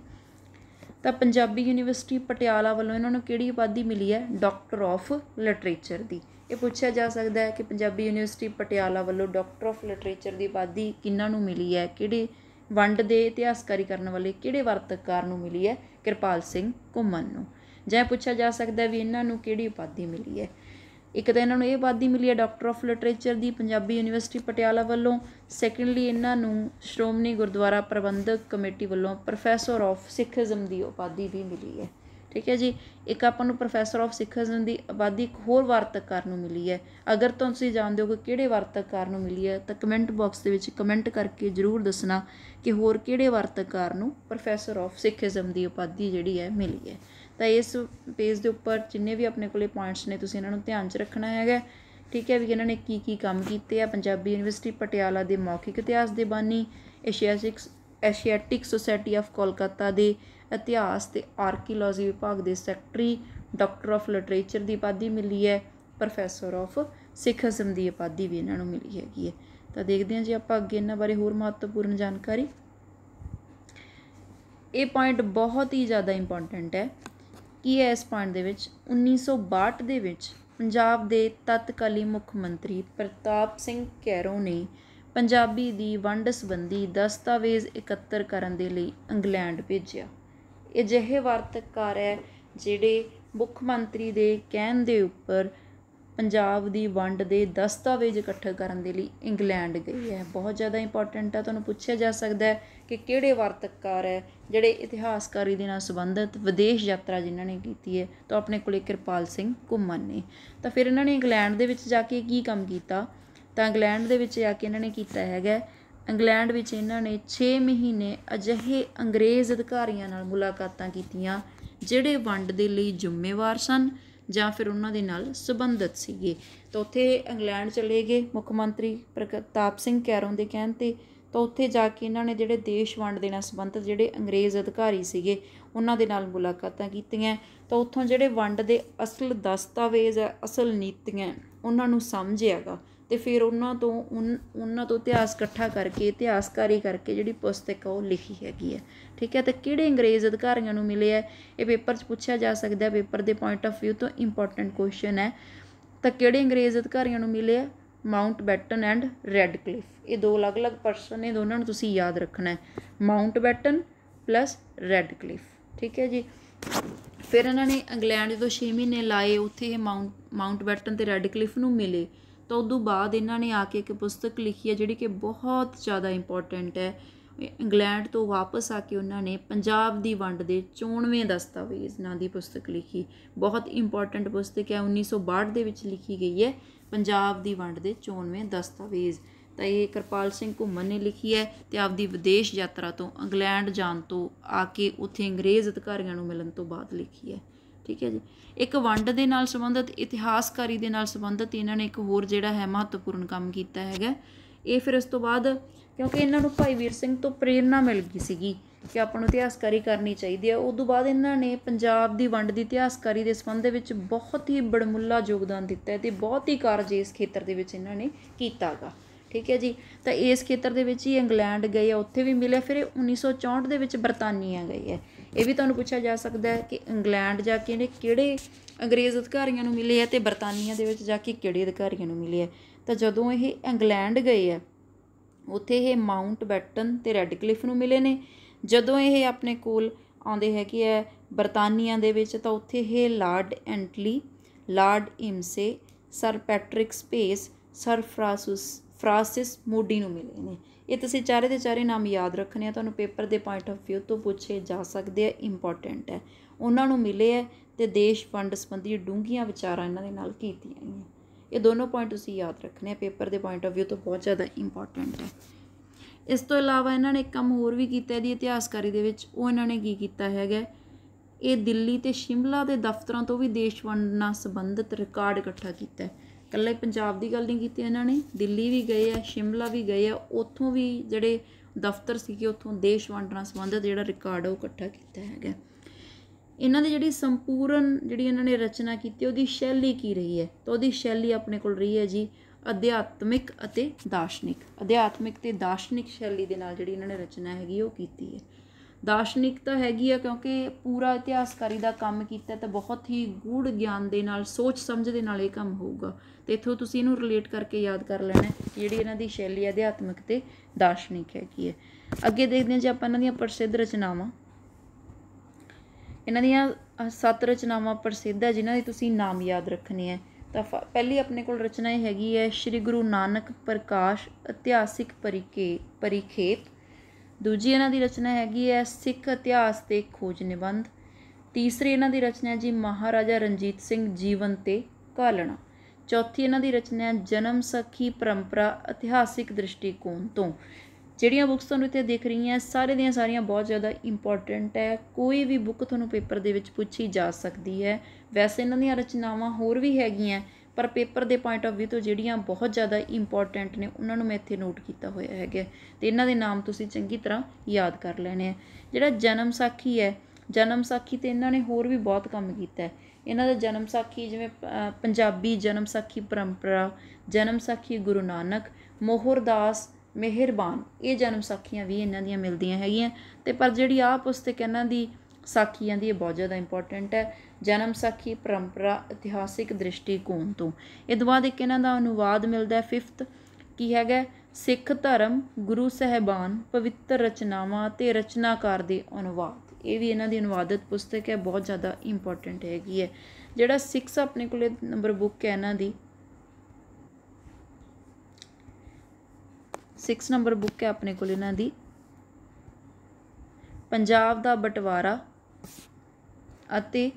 S1: ਤਾਂ ਪੰਜਾਬੀ ਯੂਨੀਵਰਸਿਟੀ ਪਟਿਆਲਾ ਵੱਲੋਂ ਇਹਨਾਂ ਨੂੰ ਕਿਹੜੀ ਉਪਾਧੀ ਮਿਲੀ ਹੈ ਡਾਕਟਰ ਆਫ ਲਿਟਰੇਚਰ ਦੀ ਇਹ ਪੁੱਛਿਆ ਜਾ ਸਕਦਾ ਹੈ ਕਿ ਪੰਜਾਬੀ ਯੂਨੀਵਰਸਿਟੀ ਪਟਿਆਲਾ ਵੱਲੋਂ ਡਾਕਟਰ ਆਫ ਲਿਟਰੇਚਰ ਦੀ ਉਪਾਧੀ ਕਿੰਨਾਂ ਨੂੰ ਮਿਲੀ ਹੈ ਕਿਹੜੇ ਵੰਡ ਦੇ ਇਤਿਹਾਸਕਾਰੀ ਕਰਨ ਵਾਲੇ ਕਿਹੜੇ ਵਰਤਕਾਰ ਨੂੰ ਮਿਲੀ ਹੈ ਕਿਰਪਾਲ ਸਿੰਘ ਘੁੰਮਣ ਨੂੰ ਜੇ ਪੁੱਛਿਆ ਜਾ ਸਕਦਾ ਵੀ ਇਹਨਾਂ ਨੂੰ ਕਿਹੜੀ ਉਪਾਧੀ ਮਿਲੀ ਹੈ ਇੱਕ ਤਾਂ ਇਹਨਾਂ ਨੂੰ ਇਹ ਉਪਾਧੀ ਮਿਲੀ ਹੈ ਡਾਕਟਰ ਆਫ ਲਿਟਰੇਚਰ ਦੀ ਪੰਜਾਬੀ ਯੂਨੀਵਰਸਿਟੀ ਪਟਿਆਲਾ ਵੱਲੋਂ ਸੈਕੰਡਲੀ ਇਹਨਾਂ ਨੂੰ ਸ਼੍ਰੋਮਣੀ ਗੁਰਦੁਆਰਾ ਪ੍ਰਬੰਧਕ ਕਮੇਟੀ ਵੱਲੋਂ ਪ੍ਰੋਫੈਸਰ ਆਫ ਸਿੱਖੀਜ਼ਮ ਦੀ ਉਪਾਧੀ ਵੀ ਮਿਲੀ ਹੈ ਠੀਕ ਹੈ ਜੀ ਇੱਕ ਆਪਾਂ ਨੂੰ ਪ੍ਰੋਫੈਸਰ ਆਫ ਸਿੱਖਿਜ਼ਮ ਦੀ ਆਬਾਦੀ ਇੱਕ ਹੋਰ ਵਾਰਤਕਕਾਰ ਨੂੰ ਮਿਲੀ ਹੈ ਅਗਰ ਤੁਸੀਂ ਜਾਣਦੇ ਹੋ ਕਿ ਕਿਹੜੇ ਵਾਰਤਕਕਾਰ ਨੂੰ ਮਿਲੀ ਹੈ ਤਾਂ ਕਮੈਂਟ ਬਾਕਸ ਦੇ ਵਿੱਚ ਕਮੈਂਟ ਕਰਕੇ ਜਰੂਰ ਦੱਸਣਾ ਕਿ ਹੋਰ ਕਿਹੜੇ ਵਾਰਤਕਕਾਰ ਨੂੰ ਪ੍ਰੋਫੈਸਰ ਆਫ ਸਿੱਖਿਜ਼ਮ ਦੀ ਆਬਾਦੀ ਜਿਹੜੀ ਹੈ ਮਿਲੀ ਹੈ ਤਾਂ ਇਸ ਪੇਜ ਦੇ ਉੱਪਰ ਜਿੰਨੇ ਵੀ ਆਪਣੇ ਕੋਲੇ ਪੁਆਇੰਟਸ ਨੇ ਤੁਸੀਂ ਇਹਨਾਂ ਨੂੰ ਧਿਆਨ 'ਚ ਰੱਖਣਾ ਹੈਗਾ ਠੀਕ ਹੈ ਵੀ ਇਹਨਾਂ ਨੇ ਕੀ ਕੀ ਕੰਮ ਕੀਤੇ ਆ ਪੰਜਾਬੀ ਯੂਨੀਵਰਸਿਟੀ ਪਟਿਆਲਾ ਦੇ ਮੌਖਿਕ ਇਤਿਹਾਸ ਦੇ ਬਾਨੀ Asiatic Asiatic society of Kolkata ਦੇ ਇਤਿਹਾਸ ਤੇ ਆਰਕੀਓਲੋਜੀ ਵਿਭਾਗ ਦੇ ਸੈਕਟਰੀ ਡਾਕਟਰ ਆਫ ਲਿਟਰੇਚਰ ਦੀ ਉਪਾਧੀ ਮਿਲੀ ਹੈ ਪ੍ਰੋਫੈਸਰ ਆਫ ਸਿੱਖਸਮ ਦੀ ਉਪਾਧੀ ਵੀ ਇਹਨਾਂ ਨੂੰ ਮਿਲੀ ਹੈਗੀ ਹੈ ਤਾਂ ਦੇਖਦੇ ਹਾਂ ਜੀ ਆਪਾਂ ਅੱਗੇ ਇਹਨਾਂ ਬਾਰੇ ਹੋਰ ਮਹੱਤਵਪੂਰਨ ਜਾਣਕਾਰੀ ਇਹ ਪੁਆਇੰਟ ਬਹੁਤ ਹੀ ਜ਼ਿਆਦਾ ਇੰਪੋਰਟੈਂਟ ਹੈ ਕੀ ਇਸ ਪੁਆਇੰਟ ਦੇ ਵਿੱਚ 1962 ਦੇ ਵਿੱਚ ਪੰਜਾਬ ਦੇ ਤਤਕਾਲੀ ਮੁੱਖ ਮੰਤਰੀ ਪ੍ਰਤਾਪ ਸਿੰਘ ਕੈਰੋ ਨੇ ਪੰਜਾਬੀ ਦੀ ਵੰਡ ਸੰਬੰਧੀ ਦਸਤਾਵੇਜ਼ ਇਕੱਤਰ ਕਰਨ ਦੇ ਲਈ ਇੰਗਲੈਂਡ ਭੇਜਿਆ ਅਜਿਹੇ ਵਰਤਕਾਰ ਹੈ ਜਿਹੜੇ ਮੁੱਖ ਮੰਤਰੀ ਦੇ ਕਹਿਣ ਦੇ ਉੱਪਰ ਪੰਜਾਬ ਦੀ ਵੰਡ ਦੇ ਦਸਤਾਵੇਜ਼ ਇਕੱਠੇ ਕਰਨ ਦੇ ਲਈ ਇੰਗਲੈਂਡ ਗਈ ਹੈ ਬਹੁਤ ਜ਼ਿਆਦਾ ਇੰਪੋਰਟੈਂਟ ਹੈ ਤੁਹਾਨੂੰ ਪੁੱਛਿਆ ਜਾ ਸਕਦਾ ਹੈ ਕਿ ਕਿਹੜੇ ਵਰਤਕਾਰ ਹੈ ਜਿਹੜੇ ਇਤਿਹਾਸਕਾਰੀ ਦੇ ਨਾਲ ਸੰਬੰਧਿਤ ਵਿਦੇਸ਼ ਯਾਤਰਾ ਜਿਨ੍ਹਾਂ ਨੇ ਕੀਤੀ ਹੈ ਤਾਂ ਆਪਣੇ ਕੋਲੇ ਕਿਰਪਾਲ ਸਿੰਘ ਘੁੰਮਣ ਨੇ ਤਾਂ ਫਿਰ ਇਹਨਾਂ ਨੇ ਇੰਗਲੈਂਡ ਦੇ ਵਿੱਚ ਜਾ ਕੇ ਕੀ ਕੰਮ ਕੀਤਾ ਤਾਂ ਇੰਗਲੈਂਡ ਦੇ ਵਿੱਚ ਜਾ ਕੇ ਇਹਨਾਂ ਨੇ ਕੀਤਾ ਹੈਗਾ ਇੰਗਲੈਂਡ ਵਿੱਚ ਇਹਨਾਂ ਨੇ 6 ਮਹੀਨੇ ਅਜਿਹੇ ਅੰਗਰੇਜ਼ ਅਧਿਕਾਰੀਆਂ ਨਾਲ ਮੁਲਾਕਾਤਾਂ ਕੀਤੀਆਂ ਜਿਹੜੇ ਵੰਡ ਦੇ ਲਈ ਜ਼ਿੰਮੇਵਾਰ ਸਨ ਜਾਂ ਫਿਰ ਉਹਨਾਂ ਦੇ ਨਾਲ ਸੰਬੰਧਿਤ ਸੀਗੇ ਤਾਂ ਉੱਥੇ ਇੰਗਲੈਂਡ ਚਲੇ ਗਏ ਮੁੱਖ ਮੰਤਰੀ ਪ੍ਰਤਾਪ ਸਿੰਘ ਕੈਰੋਂ ਦੇ ਕਹਿਣ ਤੇ ਤਾਂ ਉੱਥੇ ਜਾ ਕੇ ਇਹਨਾਂ ਨੇ ਜਿਹੜੇ ਦੇਸ਼ ਵੰਡ ਦੇ ਨਾਲ ਸੰਬੰਧਿਤ ਜਿਹੜੇ ਅੰਗਰੇਜ਼ ਅਧਿਕਾਰੀ ਸੀਗੇ ਉਹਨਾਂ ਦੇ ਨਾਲ ਮੁਲਾਕਾਤਾਂ ਕੀਤੀਆਂ ਤਾਂ ਉੱਥੋਂ ਜਿਹੜੇ ਵੰਡ ਦੇ ਅਸਲ ਦਸਤਾਵੇਜ਼ ਅਸਲ ਨੀਤੀਆਂ ਉਹਨਾਂ ਨੂੰ ਸਮਝਿਆਗਾ ਤੇ ਫਿਰ ਉਹਨਾਂ ਤੋਂ ਉਹਨਾਂ ਤੋਂ ਇਤਿਹਾਸ ਇਕੱਠਾ ਕਰਕੇ ਇਤਿਹਾਸਕਾਰੀ ਕਰਕੇ ਜਿਹੜੀ ਪੁਸਤਕ ਉਹ ਲਿਖੀ ਹੈਗੀ ਹੈ ਠੀਕ ਹੈ ਤਾਂ ਕਿਹੜੇ ਅੰਗਰੇਜ਼ ਅਧਿਕਾਰੀਆਂ ਨੂੰ ਮਿਲੇ ਹੈ ਇਹ ਪੇਪਰ 'ਚ ਪੁੱਛਿਆ ਜਾ ਸਕਦਾ ਪੇਪਰ ਦੇ ਪੁਆਇੰਟ ਆਫ View ਤੋਂ ਇੰਪੋਰਟੈਂਟ ਕੁਐਸਚਨ ਹੈ ਤਾਂ ਕਿਹੜੇ ਅੰਗਰੇਜ਼ ਅਧਿਕਾਰੀਆਂ ਨੂੰ ਮਿਲੇ ਹੈ Mountbatten and Radcliffe ਇਹ ਦੋ ਅਲੱਗ-ਅਲੱਗ ਪਰਸਨ ਨੇ ਦੋਨਾਂ ਨੂੰ ਤੁਸੀਂ ਯਾਦ ਰੱਖਣਾ ਹੈ Mountbatten plus Radcliffe ਠੀਕ ਹੈ ਜੀ ਫਿਰ ਇਹਨਾਂ ਨੇ ਇੰਗਲੈਂਡ ਜਦੋਂ 6 ਮਹੀਨੇ ਲਾਏ ਉੱਥੇ ਇਹ ਮਾਉਂਟ ਮਾਉਂਟ ਬੈਟਨ ਤੇ ਰੈੱਡ ਕਲਿਫ ਨੂੰ ਮਿਲੇ ਤਾਂ ਉਦੋਂ ਬਾਅਦ ਇਹਨਾਂ ਨੇ ਆ ਕੇ ਇੱਕ ਪੁਸਤਕ ਲਿਖੀ ਹੈ ਜਿਹੜੀ ਕਿ ਬਹੁਤ ਜ਼ਿਆਦਾ ਇੰਪੋਰਟੈਂਟ ਹੈ ਇੰਗਲੈਂਡ ਤੋਂ ਵਾਪਸ ਆ ਕੇ ਉਹਨਾਂ ਨੇ ਪੰਜਾਬ ਦੀ ਵੰਡ ਦੇ 94ਵੇਂ ਦਸਤਾਵੇਜ਼ ਨਾਂ ਦੀ ਪੁਸਤਕ ਲਿਖੀ ਬਹੁਤ ਇੰਪੋਰਟੈਂਟ ਪੁਸਤਕ ਹੈ 1962 ਦੇ ਵਿੱਚ ਲਿਖੀ ਗਈ ਹੈ ਪੰਜਾਬ ਦੀ ਵੰਡ ਦੇ 94ਵੇਂ ਦਸਤਾਵੇਜ਼ ਤਾਂ ਇਹ ਕਿਰਪਾਲ ਸਿੰਘ ਘੁੰਮਣ ਨੇ ਲਿਖੀ ਹੈ ਤੇ ਆਪਦੀ ਵਿਦੇਸ਼ ਯਾਤਰਾ ਤੋਂ ਇੰਗਲੈਂਡ ਜਾਣ ਤੋਂ ਆ ਕੇ ਉੱਥੇ ਅੰਗਰੇਜ਼ ਅਧਿਕਾਰੀਆਂ ਨੂੰ ਮਿਲਣ ਤੋਂ ਬਾਅਦ ਲਿਖੀ ਹੈ ਠੀਕ ਹੈ ਜੀ ਇੱਕ ਵੰਡ ਦੇ ਨਾਲ ਸੰਬੰਧਿਤ ਇਤਿਹਾਸਕਾਰੀ ਦੇ ਨਾਲ ਸੰਬੰਧਿਤ ਇਹਨਾਂ ਨੇ ਇੱਕ ਹੋਰ ਜਿਹੜਾ ਹੈ ਮਹੱਤਵਪੂਰਨ ਕੰਮ ਕੀਤਾ ਹੈਗਾ ਇਹ ਫਿਰ ਉਸ ਤੋਂ ਬਾਅਦ ਕਿਉਂਕਿ ਇਹਨਾਂ ਨੂੰ ਭਾਈ ਵੀਰ ਸਿੰਘ ਤੋਂ ਪ੍ਰੇਰਣਾ ਮਿਲ ਗਈ ਸੀਗੀ ਕਿ ਆਪਾਂ ਨੂੰ ਇਤਿਹਾਸਕਾਰੀ ਕਰਨੀ ਚਾਹੀਦੀ ਹੈ ਉਸ ਤੋਂ ਬਾਅਦ ਇਹਨਾਂ ਨੇ ਪੰਜਾਬ ਦੀ ਵੰਡ ਦੀ ਇਤਿਹਾਸਕਾਰੀ ਦੇ ਸੰਬੰਧ ਦੇ ਵਿੱਚ ਬਹੁਤ ਹੀ ਬੜਮੁੱਲਾ ਯੋਗਦਾਨ ਦਿੱਤਾ ਹੈ ਤੇ ਬਹੁਤ ਹੀ ਕਾਰਜ ਇਸ ਖੇਤਰ ਦੇ ਵਿੱਚ ਇਹਨਾਂ ਨੇ ਕੀਤਾਗਾ ਠੀਕ ਹੈ ਜੀ ਤਾਂ ਇਸ ਖੇਤਰ ਦੇ ਵਿੱਚ ਹੀ ਇੰਗਲੈਂਡ ਗਏ ਆ ਉੱਥੇ ਵੀ ਮਿਲੇ ਫਿਰ 1964 ਦੇ ਵਿੱਚ ਬਰਤਾਨੀਆ ਗਏ ਆ ਇਹ ਵੀ ਤੁਹਾਨੂੰ ਪੁੱਛਿਆ ਜਾ ਸਕਦਾ ਹੈ ਕਿ ਇੰਗਲੈਂਡ ਜਾ ਕੇ ਇਹਨੇ ਕਿਹੜੇ ਅੰਗਰੇਜ਼ ਅਧਿਕਾਰੀਆਂ ਨੂੰ ਮਿਲੇ ਆ ਤੇ ਬਰਤਾਨੀਆ ਦੇ ਵਿੱਚ ਜਾ ਕੇ ਕਿਹੜੇ ਅਧਿਕਾਰੀਆਂ ਨੂੰ ਮਿਲੇ ਆ ਤਾਂ ਜਦੋਂ ਇਹ ਇੰਗਲੈਂਡ ਗਏ ਆ ਉੱਥੇ ਇਹ ਮਾਉਂਟ ਬੈਟਨ ਤੇ ਰੈੱਡ ਕਲਿਫ ਨੂੰ ਮਿਲੇ ਨੇ ਜਦੋਂ ਇਹ ਆਪਣੇ ਕੋਲ ਆਉਂਦੇ ਹੈਗੇ ਆ ਬਰਤਾਨੀਆ ਦੇ ਵਿੱਚ ਤਾਂ ਉੱਥੇ ਇਹ ਲਾਰਡ ਐਂਟਲੀ ਲਾਰਡ ਇਮਸੇ Sir Patrick Spens Sir Francis Francis Mudie ਨੂੰ ਮਿਲੇ ਨੇ ਇਹ ਤੁਸੀਂ ਚਾਰੇ ਦੇ ਚਾਰੇ ਨਾਮ ਯਾਦ ਰੱਖਣੇ ਆ ਤੁਹਾਨੂੰ ਪੇਪਰ ਦੇ ਪੁਆਇੰਟ ਆਫ View ਤੋਂ ਪੁੱਛੇ ਜਾ ਸਕਦੇ ਆ ਇੰਪੋਰਟੈਂਟ ਹੈ ਉਹਨਾਂ ਨੂੰ ਮਿਲੇ ਹੈ ਤੇ ਦੇਸ਼ ਵੰਡ ਸੰਬੰਧੀ ਡੂੰਘੀਆਂ ਵਿਚਾਰਾਂ ਇਹਨਾਂ ਦੇ ਨਾਲ ਕੀਤੀਆਂ ਗਈਆਂ ਇਹ ਦੋਨੋਂ ਪੁਆਇੰਟ ਤੁਸੀਂ ਯਾਦ ਰੱਖਣੇ ਆ ਪੇਪਰ ਦੇ ਪੁਆਇੰਟ ਆਫ View ਤੋਂ ਬਹੁਤ ਜ਼ਿਆਦਾ ਇੰਪੋਰਟੈਂਟ ਹੈ ਇਸ ਤੋਂ ਇਲਾਵਾ ਇਹਨਾਂ ਨੇ ਕੰਮ ਹੋਰ ਵੀ ਕੀਤਾ ਦੀ ਇਤਿਹਾਸਕਾਰੀ ਦੇ ਵਿੱਚ ਉਹ ਇਹਨਾਂ ਨੇ ਕੀ ਕੀਤਾ ਹੈਗਾ ਇਹ ਦਿੱਲੀ ਤੇ ਸ਼ਿਮਲਾ ਦੇ ਦਫ਼ਤਰਾਂ ਤੋਂ ਵੀ ਦੇਸ਼ ਵੰਡ ਨਾਲ ਸੰਬੰਧਿਤ ਰਿਕਾਰਡ ਇਕੱਠਾ ਕੀਤਾ ਹੈ ਇਕੱਲੇ ਪੰਜਾਬ ਦੀ ਗੱਲ ਨਹੀਂ ਕੀਤੀ ਇਹਨਾਂ ਨੇ ਦਿੱਲੀ ਵੀ ਗਏ ਆ ਸ਼ਿਮਲਾ ਵੀ ਗਏ ਆ ਉੱਥੋਂ ਵੀ ਜਿਹੜੇ ਦਫ਼ਤਰ ਸੀਗੇ ਉੱਥੋਂ ਦੇਸ਼ ਵੰਡਣਾ ਸੰਬੰਧਿਤ ਜਿਹੜਾ ਰਿਕਾਰਡ ਉਹ ਇਕੱਠਾ ਕੀਤਾ ਹੈਗਾ ਇਹਨਾਂ ਦੀ ਜਿਹੜੀ ਸੰਪੂਰਨ ਜਿਹੜੀ ਇਹਨਾਂ ਨੇ ਰਚਨਾ ਕੀਤੀ ਉਹਦੀ ਸ਼ੈਲੀ ਕੀ ਰਹੀ ਹੈ ਤਾਂ ਉਹਦੀ ਸ਼ੈਲੀ ਆਪਣੇ ਕੋਲ ਰਹੀ ਹੈ ਜੀ ਅਧਿਆਤਮਿਕ ਅਤੇ ਦਾਰਸ਼ਨਿਕ ਅਧਿਆਤਮਿਕ ਤੇ ਦਾਰਸ਼ਨਿਕ ਸ਼ੈਲੀ ਦੇ ਨਾਲ ਜਿਹੜੀ ਇਹਨਾਂ ਨੇ ਰਚਨਾ ਹੈਗੀ ਉਹ ਕੀਤੀ ਹੈ ਦਾਰਸ਼ਨਿਕ ਤਾਂ ਹੈਗੀ ਆ ਕਿਉਂਕਿ ਪੂਰਾ ਇਤਿਹਾਸਕਾਰੀ ਦਾ ਕੰਮ ਕੀਤਾ ਤਾਂ ਬਹੁਤ ਹੀ ਗੂੜ ਗਿਆਨ ਦੇ ਨਾਲ ਸੋਚ ਸਮਝ ਦੇ ਨਾਲ ਇਹ ਕੰਮ ਹੋਊਗਾ ਤੇ ਇਥੋਂ ਤੁਸੀਂ ਇਹਨੂੰ ਰਿਲੇਟ ਕਰਕੇ ਯਾਦ ਕਰ ਲੈਣਾ ਜਿਹੜੀ ਇਹਨਾਂ ਦੀ ਸ਼ੈਲੀ ਅਧਿਆਤਮਿਕ ਤੇ ਦਾਰਸ਼ਨਿਕ ਹੈਗੀ ਹੈ ਅੱਗੇ ਦੇਖਦੇ ਹਾਂ ਜੇ ਆਪਾਂ ਇਹਨਾਂ ਦੀਆਂ ਪ੍ਰਸਿੱਧ ਰਚਨਾਵਾਂ ਇਹਨਾਂ ਦੀਆਂ ਸੱਤ ਰਚਨਾਵਾਂ ਪ੍ਰਸਿੱਧ ਹੈ ਜਿਨ੍ਹਾਂ ਦੇ ਤੁਸੀਂ ਨਾਮ ਯਾਦ ਰੱਖਣੇ ਆ ਤਾਂ ਪਹਿਲੀ ਆਪਣੇ ਕੋਲ ਰਚਨਾ ਇਹ ਹੈਗੀ ਹੈ ਸ੍ਰੀ ਗੁਰੂ ਨਾਨਕ ਪ੍ਰਕਾਸ਼ ਇਤਿਹਾਸਿਕ ਪਰਿਕੇ ਪਰਿਖੇਪ ਦੂਜੀ ਇਹਨਾਂ ਦੀ ਰਚਨਾ ਹੈਗੀ ਹੈ ਸਿੱਖ ਇਤਿਹਾਸ ਤੇ ਖੋਜ ਨਿਬੰਧ ਤੀਸਰੀ ਇਹਨਾਂ ਦੀ ਰਚਨਾ ਹੈ ਜੀ ਮਹਾਰਾਜਾ ਰਣਜੀਤ ਸਿੰਘ ਜੀਵਨ ਤੇ ਕਾਲਣਾ ਚੌਥੀ ਇਹਨਾਂ ਦੀ ਰਚਨਾ ਹੈ ਜਨਮ ਸਖੀ ਪਰੰਪਰਾ ਇਤਿਹਾਸਿਕ ਦ੍ਰਿਸ਼ਟੀਕੋਣ ਤੋਂ ਜਿਹੜੀਆਂ ਬੁੱਕਸ ਤੁਹਾਨੂੰ ਇੱਥੇ ਦਿਖ ਰਹੀਆਂ ਸਾਰੇ ਦੀਆਂ ਸਾਰੀਆਂ ਬਹੁਤ ਜ਼ਿਆਦਾ ਇੰਪੋਰਟੈਂਟ ਹੈ ਕੋਈ ਵੀ ਬੁੱਕ ਤੁਹਾਨੂੰ ਪੇਪਰ ਦੇ ਵਿੱਚ ਪੁੱਛੀ ਜਾ ਸਕਦੀ ਹੈ ਵੈਸੇ ਇਹਨਾਂ ਦੀਆਂ ਰਚਨਾਵਾਂ ਹੋਰ ਵੀ ਹੈਗੀਆਂ ਪਰ ਪੇਪਰ ਦੇ ਪੁਆਇੰਟ ਆਫ View ਤੋਂ ਜਿਹੜੀਆਂ ਬਹੁਤ ਜ਼ਿਆਦਾ ਇੰਪੋਰਟੈਂਟ ਨੇ ਉਹਨਾਂ ਨੂੰ ਮੈਂ ਇੱਥੇ ਨੋਟ ਕੀਤਾ ਹੋਇਆ ਹੈਗਾ ਤੇ ਇਹਨਾਂ ਦੇ ਨਾਮ ਤੁਸੀਂ ਚੰਗੀ ਤਰ੍ਹਾਂ ਯਾਦ ਕਰ ਲੈਣੇ ਆ ਜਿਹੜਾ ਜਨਮ ਸਾਖੀ ਹੈ ਜਨਮ ਸਾਖੀ ਤੇ ਇਹਨਾਂ ਨੇ ਹੋਰ ਵੀ ਬਹੁਤ ਕੰਮ ਕੀਤਾ ਹੈ ਇਹਨਾਂ ਦਾ ਜਨਮ ਸਾਖੀ ਜਿਵੇਂ ਪੰਜਾਬੀ ਜਨਮ ਸਾਖੀ ਪਰੰਪਰਾ ਜਨਮ ਸਾਖੀ ਗੁਰੂ ਨਾਨਕ ਮੋਹਰਦਾਸ ਮਿਹਰਬਾਨ ਇਹ ਜਨਮ ਸਾਖੀਆਂ ਵੀ ਇਹਨਾਂ ਦੀਆਂ ਮਿਲਦੀਆਂ ਹੈਗੀਆਂ ਤੇ ਪਰ ਜਿਹੜੀ ਆ ਪੁਸਤਕ ਇਹਨਾਂ ਦੀ ਸਾਖੀਆਂ ਦੀ ਇਹ ਬਹੁਤ ਜ਼ਿਆਦਾ ਇੰਪੋਰਟੈਂਟ ਹੈ ਜਨਮ ਸਾਖੀ ਪਰੰਪਰਾ ਇਤਿਹਾਸਿਕ ਦ੍ਰਿਸ਼ਟੀਕੋਣ ਤੋਂ ਇਹ ਤੋਂ ਦੇ ਇੱਕ ਇਹਨਾਂ ਦਾ ਅਨੁਵਾਦ ਮਿਲਦਾ ਹੈ 5th ਕੀ ਹੈਗਾ ਸਿੱਖ ਧਰਮ ਗੁਰੂ ਸਹਿਬਾਨ ਪਵਿੱਤਰ ਰਚਨਾਵਾਂ ਤੇ ਰਚਨਾਕਾਰ ਦੇ ਅਨੁਵਾਦ ਇਹ ਵੀ ਇਹਨਾਂ ਦੀ ਅਨੁਵਾਦਿਤ ਪੁਸਤਕ ਹੈ ਬਹੁਤ ਜ਼ਿਆਦਾ ਇੰਪੋਰਟੈਂਟ ਹੈਗੀ ਹੈ ਜਿਹੜਾ 6 ਆਪਣੇ ਕੋਲੇ ਨੰਬਰ ਬੁੱਕ ਹੈ ਇਹਨਾਂ ਦੀ 6 ਨੰਬਰ ਬੁੱਕ ਹੈ ਆਪਣੇ ਕੋਲ ਇਹਨਾਂ ਦੀ ਪੰਜਾਬ ਦਾ ਬਟਵਾਰਾ ਅਤੇ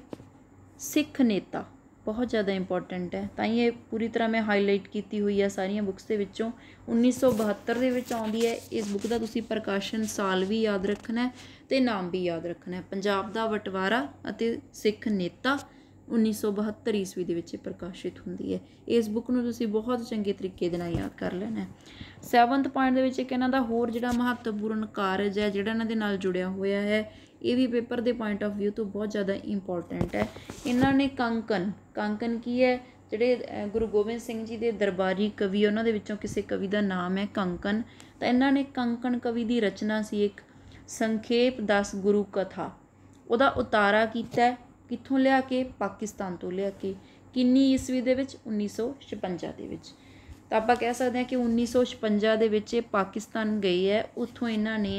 S1: ਸਿੱਖ ਨੇਤਾ ਬਹੁਤ ਜ਼ਿਆਦਾ ਇੰਪੋਰਟੈਂਟ ਹੈ ਤਾਂ ਇਹ ਪੂਰੀ ਤਰ੍ਹਾਂ ਮੈਂ ਹਾਈਲਾਈਟ ਕੀਤੀ ਹੋਈ ਹੈ ਸਾਰੀਆਂ ਬੁੱਕਸ ਦੇ ਵਿੱਚੋਂ 1972 ਦੇ ਵਿੱਚ ਆਉਂਦੀ ਹੈ ਇਸ ਬੁੱਕ ਦਾ ਤੁਸੀਂ ਪ੍ਰਕਾਸ਼ਨ ਸਾਲ ਵੀ ਯਾਦ ਰੱਖਣਾ ਹੈ ਤੇ ਨਾਮ ਵੀ ਯਾਦ ਰੱਖਣਾ ਹੈ ਪੰਜਾਬ ਦਾ ਬਟਵਾਰਾ ਅਤੇ ਸਿੱਖ ਨੇਤਾ 1972 ਈਸਵੀ ਦੇ ਵਿੱਚ ਪ੍ਰਕਾਸ਼ਿਤ ਹੁੰਦੀ ਹੈ ਇਸ ਬੁੱਕ ਨੂੰ ਤੁਸੀਂ ਬਹੁਤ ਚੰਗੇ ਤਰੀਕੇ ਦੇ ਨਾਲ ਯਾਦ ਕਰ ਲੈਣਾ ਹੈ 7th ਪੁਆਇੰਟ ਦੇ ਵਿੱਚ ਇੱਕ ਇਹਨਾਂ ਦਾ ਹੋਰ ਜਿਹੜਾ ਮਹੱਤਵਪੂਰਨ ਕਾਰਜ ਹੈ ਜਿਹੜਾ ਇਹਨਾਂ ਦੇ ਨਾਲ ਜੁੜਿਆ ਹੋਇਆ ਹੈ ਇਹ ਵੀ ਪੇਪਰ ਦੇ ਪੁਆਇੰਟ ਆਫ View ਤੋਂ ਬਹੁਤ ਜ਼ਿਆਦਾ ਇੰਪੋਰਟੈਂਟ ਹੈ ਇਹਨਾਂ ਨੇ ਕੰਕਨ ਕੰਕਨ ਕੀ ਹੈ ਜਿਹੜੇ ਗੁਰੂ ਗੋਬਿੰਦ ਸਿੰਘ ਜੀ ਦੇ ਦਰਬਾਰੀ ਕਵੀ ਉਹਨਾਂ ਦੇ ਵਿੱਚੋਂ ਕਿਸੇ ਕਵੀ ਦਾ ਨਾਮ ਹੈ ਕੰਕਨ ਤਾਂ ਇਹਨਾਂ ਨੇ ਕੰਕਨ ਕਵੀ ਦੀ ਰਚਨਾ ਸੀ ਇੱਕ ਸੰਖੇਪ ਦਸ ਗੁਰੂ ਕਥਾ ਉਹਦਾ ਉਤਾਰਾ ਕੀਤਾ ਕਿੱਥੋਂ ਲਿਆ ਕੇ ਪਾਕਿਸਤਾਨ ਤੋਂ ਲਿਆ ਕੇ ਕਿੰਨੀ ਈਸਵੀ ਦੇ ਵਿੱਚ 1956 ਦੇ ਵਿੱਚ ਤਾਂ ਆਪਾਂ ਕਹਿ ਸਕਦੇ ਹਾਂ ਕਿ 1956 ਦੇ ਵਿੱਚ ਇਹ ਪਾਕਿਸਤਾਨ ਗਈ ਹੈ ਉੱਥੋਂ ਇਹਨਾਂ ਨੇ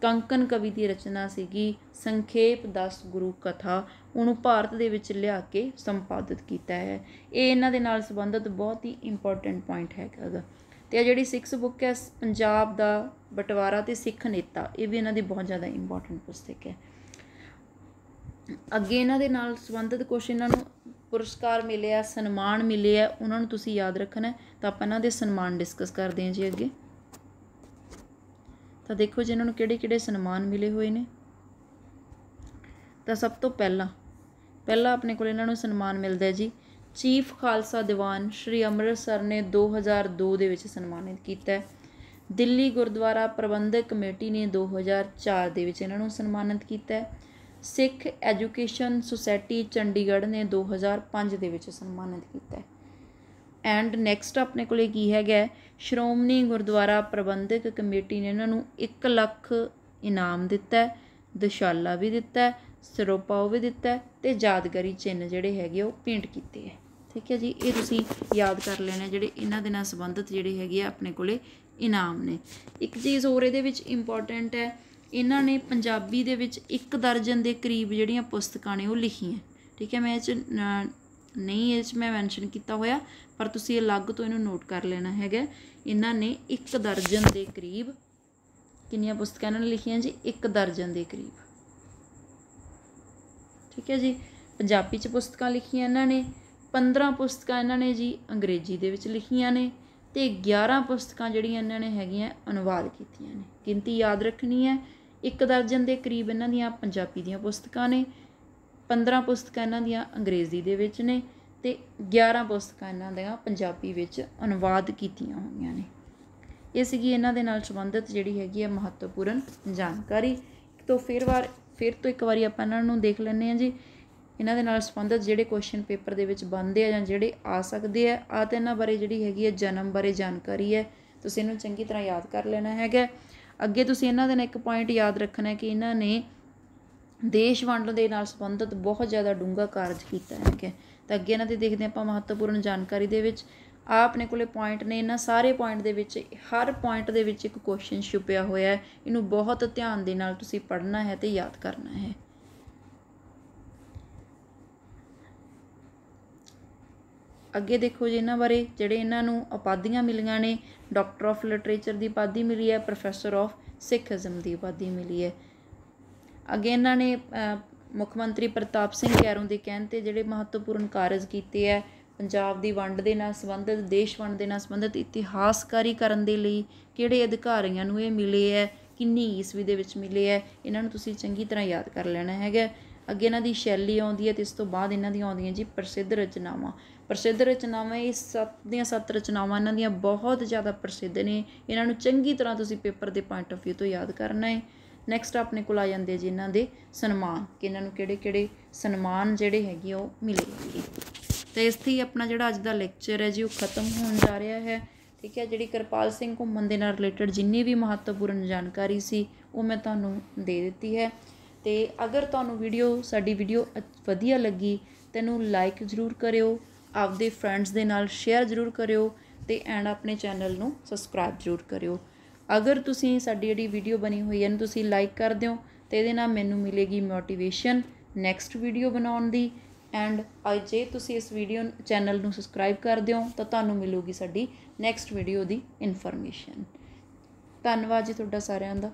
S1: ਕੰਕਨ ਕਵੀ ਦੀ ਰਚਨਾ ਸੀਗੀ ਸੰਖੇਪ 10 ਗੁਰੂ ਕਥਾ ਉਹਨੂੰ ਭਾਰਤ ਦੇ ਵਿੱਚ ਲਿਆ ਕੇ ਸੰਪਾਦਿਤ ਕੀਤਾ ਹੈ ਇਹ ਇਹਨਾਂ ਦੇ ਨਾਲ ਸੰਬੰਧਿਤ ਬਹੁਤ ਹੀ ਇੰਪੋਰਟੈਂਟ ਪੁਆਇੰਟ ਹੈਗਾ ਤੇ ਆ ਜਿਹੜੀ ਸਿੱਖ ਬੁੱਕ ਹੈ ਪੰਜਾਬ ਦਾ ਬਟਵਾਰਾ ਤੇ ਸਿੱਖ ਨੇਤਾ ਇਹ ਵੀ ਇਹਨਾਂ ਦੀ ਬਹੁਤ ਜ਼ਿਆਦਾ ਇੰਪੋਰਟੈਂਟ ਪੁਸਤਕ ਹੈ ਅੱਗੇ ਇਹਨਾਂ ਦੇ ਨਾਲ ਸੰਬੰਧਿਤ ਕੁਝ ਇਹਨਾਂ ਨੂੰ ਪੁਰਸਕਾਰ ਮਿਲੇ ਆ ਸਨਮਾਨ ਮਿਲੇ ਆ ਉਹਨਾਂ ਨੂੰ ਤੁਸੀਂ ਯਾਦ ਰੱਖਣਾ ਤਾਂ ਆਪਾਂ ਇਹਨਾਂ ਦੇ ਸਨਮਾਨ ਡਿਸਕਸ ਕਰਦੇ ਹਾਂ ਜੀ ਅੱਗੇ ਤਾਂ ਦੇਖੋ ਜੀ ਇਹਨਾਂ ਨੂੰ ਕਿਹੜੇ-ਕਿਹੜੇ ਸਨਮਾਨ ਮਿਲੇ ਹੋਏ ਨੇ ਤਾਂ ਸਭ ਤੋਂ ਪਹਿਲਾਂ ਪਹਿਲਾਂ ਆਪਣੇ ਕੋਲ ਇਹਨਾਂ ਨੂੰ ਸਨਮਾਨ ਮਿਲਦਾ ਹੈ ਜੀ ਚੀਫ ਖਾਲਸਾ ਦੀਵਾਨ ਸ਼੍ਰੀ ਅੰਮ੍ਰਿਤਸਰ ਨੇ 2002 ਦੇ ਵਿੱਚ ਸਨਮਾਨਿਤ ਕੀਤਾ ਹੈ ਦਿੱਲੀ ਗੁਰਦੁਆਰਾ ਪ੍ਰਬੰਧਕ ਕਮੇਟੀ ਨੇ 2004 ਦੇ ਵਿੱਚ ਇਹਨਾਂ ਨੂੰ ਸਨਮਾਨਿਤ ਕੀਤਾ ਹੈ ਸਿੱਖ ਐਜੂਕੇਸ਼ਨ ਸੁਸਾਇਟੀ ਚੰਡੀਗੜ੍ਹ ਨੇ 2005 ਦੇ ਵਿੱਚ ਸਨਮਾਨਿਤ ਕੀਤਾ ਹੈ ਐਂਡ ਨੈਕਸਟ ਆਪਣੇ ਕੋਲੇ ਕੀ ਹੈਗਾ ਸ਼੍ਰੋਮਣੀ ਗੁਰਦੁਆਰਾ ਪ੍ਰਬੰਧਕ ਕਮੇਟੀ ਨੇ ਇਹਨਾਂ ਨੂੰ 1 ਲੱਖ ਇਨਾਮ ਦਿੱਤਾ ਦਸ਼ਾਲਾ ਵੀ ਦਿੱਤਾ ਸਰੋਪਾਉ ਵੀ ਦਿੱਤਾ ਤੇ ਯਾਦਗਾਰੀ ਚਿੰਨ ਜਿਹੜੇ ਹੈਗੇ ਉਹ ਪੇਂਟ ਕੀਤੇ ਹੈ ਠੀਕ ਹੈ ਜੀ ਇਹ ਤੁਸੀਂ ਯਾਦ ਕਰ ਲੈਣਾ ਜਿਹੜੇ ਇਹਨਾਂ ਦੇ ਨਾਲ ਸੰਬੰਧਿਤ ਜਿਹੜੇ ਹੈਗੇ ਆ ਆਪਣੇ ਕੋਲੇ ਇਨਾਮ ਨੇ ਇੱਕ ਚੀਜ਼ ਹੋਰ ਇਹਦੇ ਵਿੱਚ ਇੰਪੋਰਟੈਂਟ ਹੈ ਇਹਨਾਂ ਨੇ ਪੰਜਾਬੀ ਦੇ ਵਿੱਚ ਇੱਕ ਦਰਜਨ ਦੇ ਕਰੀਬ ਜਿਹੜੀਆਂ ਪੁਸਤਕਾਂ ਨੇ ਉਹ ਲਿਖੀਆਂ ਠੀਕ ਹੈ ਮੈਂ ਇਹ ਚ ਨਹੀਂ ਇਹ ਚ ਮੈਂ ਮੈਂਸ਼ਨ ਕੀਤਾ ਹੋਇਆ ਪਰ ਤੁਸੀਂ ਅਲੱਗ ਤੋਂ ਇਹਨੂੰ ਨੋਟ ਕਰ ਲੈਣਾ ਹੈਗਾ ਇਹਨਾਂ ਨੇ ਇੱਕ ਦਰਜਨ ਦੇ ਕਰੀਬ ਕਿੰਨੀਆਂ ਪੁਸਤਕਾਂ ਇਹਨਾਂ ਨੇ ਲਿਖੀਆਂ ਜੀ ਇੱਕ ਦਰਜਨ ਦੇ ਕਰੀਬ ਠੀਕ ਹੈ ਜੀ ਪੰਜਾਬੀ ਚ ਪੁਸਤਕਾਂ ਲਿਖੀਆਂ ਇਹਨਾਂ ਨੇ 15 ਪੁਸਤਕਾਂ ਇਹਨਾਂ ਨੇ ਜੀ ਅੰਗਰੇਜ਼ੀ ਦੇ ਵਿੱਚ ਲਿਖੀਆਂ ਨੇ ਤੇ 11 ਪੁਸਤਕਾਂ ਜਿਹੜੀਆਂ ਇਹਨਾਂ ਨੇ ਹੈਗੀਆਂ ਅਨੁਵਾਦ ਕੀਤੀਆਂ ਨੇ ਗਿਣਤੀ ਯਾਦ ਰੱਖਣੀ ਹੈ ਇੱਕ ਦਰਜਨ ਦੇ ਕਰੀਬ ਇਹਨਾਂ ਦੀਆਂ ਪੰਜਾਬੀ ਦੀਆਂ ਪੁਸਤਕਾਂ ਨੇ 15 ਪੁਸਤਕਾਂ ਇਹਨਾਂ ਦੀਆਂ ਅੰਗਰੇਜ਼ੀ ਦੇ ਵਿੱਚ ਨੇ ਤੇ 11 ਪੁਸਤਕਾਂ ਇਹਨਾਂ ਦੇ ਪੰਜਾਬੀ ਵਿੱਚ ਅਨੁਵਾਦ ਕੀਤੀਆਂ ਹੋਈਆਂ ਨੇ ਇਹ ਸੀਗੀ ਇਹਨਾਂ ਦੇ ਨਾਲ ਸੰਬੰਧਿਤ ਜਿਹੜੀ ਹੈਗੀ ਹੈ ਮਹੱਤਵਪੂਰਨ ਜਾਣਕਾਰੀ ਤੋਂ ਫਿਰ ਵਾਰ ਫਿਰ ਤੋਂ ਇੱਕ ਵਾਰੀ ਆਪਾਂ ਇਹਨਾਂ ਨੂੰ ਦੇਖ ਲੈਂਦੇ ਹਾਂ ਜੀ ਇਹਨਾਂ ਦੇ ਨਾਲ ਸੰਬੰਧਿਤ ਜਿਹੜੇ ਕੁਐਸਚਨ ਪੇਪਰ ਦੇ ਵਿੱਚ ਬਣਦੇ ਆ ਜਾਂ ਜਿਹੜੇ ਆ ਸਕਦੇ ਆ ਆ ਤੇ ਇਹਨਾਂ ਬਾਰੇ ਜਿਹੜੀ ਹੈਗੀ ਹੈ ਜਨਮ ਬਾਰੇ ਜਾਣਕਾਰੀ ਹੈ ਤੁਸੀਂ ਇਹਨੂੰ ਚੰਗੀ ਤਰ੍ਹਾਂ ਯਾਦ ਕਰ ਲੈਣਾ ਹੈਗਾ ਅੱਗੇ ਤੁਸੀਂ ਇਹਨਾਂ ਦੇ ਨਾਲ ਇੱਕ ਪੁਆਇੰਟ ਯਾਦ ਰੱਖਣਾ ਹੈ ਕਿ ਇਹਨਾਂ ਨੇ ਦੇਸ਼ ਵੰਡ ਦੇ ਨਾਲ ਸੰਬੰਧਿਤ ਬਹੁਤ ਜ਼ਿਆਦਾ ਡੂੰਘਾ ਕਾਰਜ ਕੀਤਾ ਹੈ ਕਿ ਤਾਂ ਅੱਗੇ ਇਹਨਾਂ ਦੀ ਦੇਖਦੇ ਆਪਾਂ ਮਹੱਤਵਪੂਰਨ ਜਾਣਕਾਰੀ ਦੇ ਵਿੱਚ ਆ ਆਪਣੇ ਕੋਲੇ ਪੁਆਇੰਟ ਨੇ ਇਹਨਾਂ ਸਾਰੇ ਪੁਆਇੰਟ ਦੇ ਵਿੱਚ ਹਰ ਪੁਆਇੰਟ ਦੇ ਵਿੱਚ ਇੱਕ ਕੁਐਸਚਨ ਛੁਪਿਆ ਹੋਇਆ ਹੈ ਇਹਨੂੰ ਬਹੁਤ ਧਿਆਨ ਦੇ ਨਾਲ ਤੁਸੀਂ ਪੜ੍ਹਨਾ ਹੈ ਤੇ ਯਾਦ ਕਰਨਾ ਹੈ ਅੱਗੇ ਦੇਖੋ ਜੀ ਇਹਨਾਂ ਬਾਰੇ ਜਿਹੜੇ ਇਹਨਾਂ ਨੂੰ ਉਪਾਧੀਆਂ ਮਿਲੀਆਂ ਨੇ ਡਾਕਟਰ ਆਫ ਲਿਟਰੇਚਰ ਦੀ ਉਪਾਧੀ ਮਿਲੀ ਹੈ ਪ੍ਰੋਫੈਸਰ ਆਫ ਸਿੱਖ ਸਿੱਖਜ਼ਮ ਦੀ ਉਪਾਧੀ ਮਿਲੀ ਹੈ ਅੱਗੇ ਇਹਨਾਂ ਨੇ ਮੁੱਖ ਮੰਤਰੀ ਪ੍ਰਤਾਪ ਸਿੰਘ ਕੈਰੋਂ ਦੇ ਕਹਿਣ ਤੇ ਜਿਹੜੇ ਮਹੱਤਵਪੂਰਨ ਕਾਰਜ ਕੀਤੇ ਐ ਪੰਜਾਬ ਦੀ ਵੰਡ ਦੇ ਨਾਲ ਸੰਬੰਧਿਤ ਦੇਸ਼ ਵੰਡ ਦੇ ਨਾਲ ਸੰਬੰਧਿਤ ਇਤਿਹਾਸਕਾਰੀ ਕਰਨ ਦੇ ਲਈ ਕਿਹੜੇ ਅਧਿਕਾਰੀਆਂ ਨੂੰ ਇਹ ਮਿਲੇ ਐ ਕਿੰਨੀ ਈਸਵੀ ਦੇ ਵਿੱਚ ਮਿਲੇ ਐ ਇਹਨਾਂ ਨੂੰ ਤੁਸੀਂ ਚੰਗੀ ਤਰ੍ਹਾਂ ਯਾਦ ਕਰ ਲੈਣਾ ਹੈਗਾ ਅੱਗੇ ਇਹਨਾਂ ਦੀ ਸ਼ੈਲੀ ਆਉਂਦੀ ਹੈ ਤੇ ਇਸ ਤੋਂ ਬਾਅਦ ਇਹਨਾਂ ਦੀ ਆਉਂਦੀਆਂ ਜੀ ਪ੍ਰਸਿੱਧ ਰਚਨਾਵਾਂ ਪ੍ਰਸਿੱਧ ਰਚਨਾਵਾਂ ਇਹ ਸੱਤ ਦੀਆਂ ਸੱਤ ਰਚਨਾਵਾਂ ਇਹਨਾਂ ਦੀਆਂ ਬਹੁਤ ਜ਼ਿਆਦਾ ਪ੍ਰਸਿੱਧ ਨੇ ਇਹਨਾਂ ਨੂੰ ਚੰਗੀ ਤਰ੍ਹਾਂ ਤੁਸੀਂ ਪੇਪਰ ਦੇ ਪੁਆਇੰਟ ਆਫ View ਤੋਂ ਯਾਦ ਕਰਨਾ ਹੈ ਨੈਕਸਟ ਆਪਣੇ ਕੋਲ ਆ ਜਾਂਦੇ ਜੀ ਇਹਨਾਂ ਦੇ ਸਨਮਾਨ ਕਿ ਇਹਨਾਂ ਨੂੰ ਕਿਹੜੇ ਕਿਹੜੇ ਸਨਮਾਨ ਜਿਹੜੇ ਹੈਗੇ ਉਹ ਮਿਲੇਗੇ ਤੇ ਇਸ ਤੇ ਆਪਣਾ ਜਿਹੜਾ ਅੱਜ ਦਾ ਲੈਕਚਰ ਹੈ ਜੀ ਉਹ ਖਤਮ ਹੋਣ ਜਾ ਰਿਹਾ ਹੈ ਠੀਕ ਹੈ ਜਿਹੜੀ ਕਿਰਪਾਲ ਸਿੰਘ ਘੁੰਮਣ ਦੇ ਨਾਲ ਰਿਲੇਟਡ ਜਿੰਨੀ ਵੀ ਮਹੱਤਵਪੂਰਨ ਜਾਣਕਾਰੀ ਸੀ ਉਹ ਮੈਂ ਤੁਹਾਨੂੰ ਦੇ ਦਿੱਤੀ ਹੈ ਤੇ ਅਗਰ ਤੁਹਾਨੂੰ ਵੀਡੀਓ ਸਾਡੀ ਵੀਡੀਓ ਵਧੀਆ ਲੱਗੀ ਤੈਨੂੰ ਲਾਈਕ ਜ਼ਰੂਰ ਕਰਿਓ ਆਪਦੇ ਫਰੈਂਡਸ ਦੇ ਨਾਲ ਸ਼ੇਅਰ ਜ਼ਰੂਰ ਕਰਿਓ ਤੇ ਐਂਡ ਆਪਣੇ ਚੈਨਲ ਨੂੰ ਸਬਸਕ੍ਰਾਈਬ ਜ਼ਰੂਰ ਕਰਿਓ ਅਗਰ ਤੁਸੀਂ ਸਾਡੀ ਜਿਹੜੀ ਵੀਡੀਓ ਬਣੀ ਹੋਈ ਹੈ ਨੂੰ ਤੁਸੀਂ ਲਾਈਕ ਕਰ ਦਿਓ ਤੇ ਇਹਦੇ ਨਾਲ ਮੈਨੂੰ ਮਿਲੇਗੀ ਮੋਟੀਵੇਸ਼ਨ ਨੈਕਸਟ ਵੀਡੀਓ ਬਣਾਉਣ ਦੀ ਐਂਡ ਜੇ ਤੁਸੀਂ ਇਸ ਵੀਡੀਓ ਚੈਨਲ ਨੂੰ ਸਬਸਕ੍ਰਾਈਬ ਕਰ ਦਿਓ ਤਾਂ ਤੁਹਾਨੂੰ ਮਿਲੂਗੀ ਸਾਡੀ ਨੈਕਸਟ ਵੀਡੀਓ ਦੀ ਇਨਫੋਰਮੇਸ਼ਨ ਧੰਨਵਾਦ ਜੀ ਤੁਹਾਡਾ ਸਾਰਿਆਂ ਦਾ